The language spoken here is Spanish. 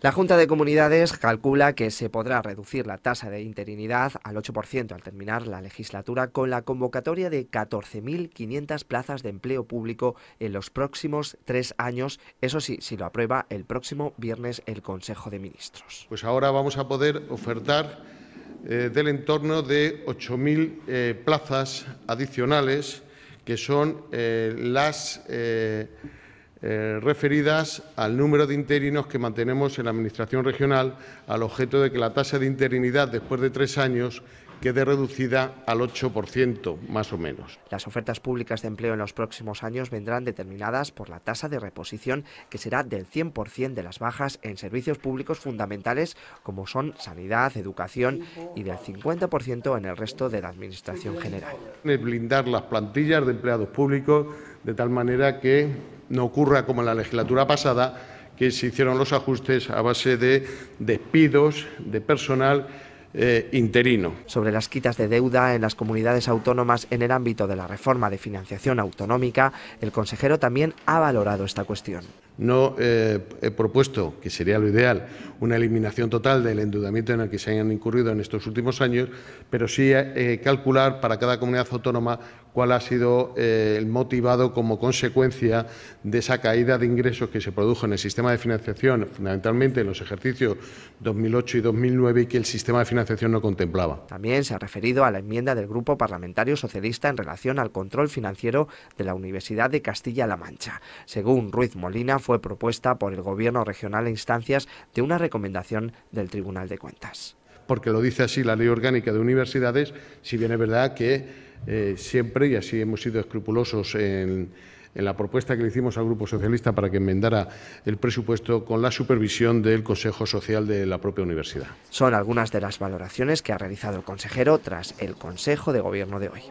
La Junta de Comunidades calcula que se podrá reducir la tasa de interinidad al 8% al terminar la legislatura con la convocatoria de 14.500 plazas de empleo público en los próximos tres años, eso sí, si lo aprueba el próximo viernes el Consejo de Ministros. Pues ahora vamos a poder ofertar eh, del entorno de 8.000 eh, plazas adicionales, que son eh, las eh, referidas al número de interinos que mantenemos en la Administración regional al objeto de que la tasa de interinidad después de tres años quede reducida al 8% más o menos. Las ofertas públicas de empleo en los próximos años vendrán determinadas por la tasa de reposición que será del 100% de las bajas en servicios públicos fundamentales como son sanidad, educación y del 50% en el resto de la Administración general. Es blindar las plantillas de empleados públicos de tal manera que no ocurra como en la legislatura pasada, que se hicieron los ajustes a base de despidos de personal eh, interino. Sobre las quitas de deuda en las comunidades autónomas en el ámbito de la reforma de financiación autonómica, el consejero también ha valorado esta cuestión. No eh, he propuesto, que sería lo ideal, una eliminación total del endeudamiento en el que se hayan incurrido en estos últimos años, pero sí eh, calcular para cada comunidad autónoma cuál ha sido eh, el motivado como consecuencia de esa caída de ingresos que se produjo en el sistema de financiación, fundamentalmente en los ejercicios 2008 y 2009, y que el sistema de financiación no contemplaba. También se ha referido a la enmienda del Grupo Parlamentario Socialista en relación al control financiero de la Universidad de Castilla-La Mancha. Según Ruiz Molina, fue propuesta por el Gobierno regional a instancias de una recomendación del Tribunal de Cuentas. Porque lo dice así la Ley Orgánica de Universidades, si bien es verdad que eh, siempre, y así hemos sido escrupulosos en la propuesta que le hicimos al Grupo Socialista para que enmendara el presupuesto con la supervisión del Consejo Social de la propia universidad. Son algunas de las valoraciones que ha realizado el consejero tras el Consejo de Gobierno de hoy.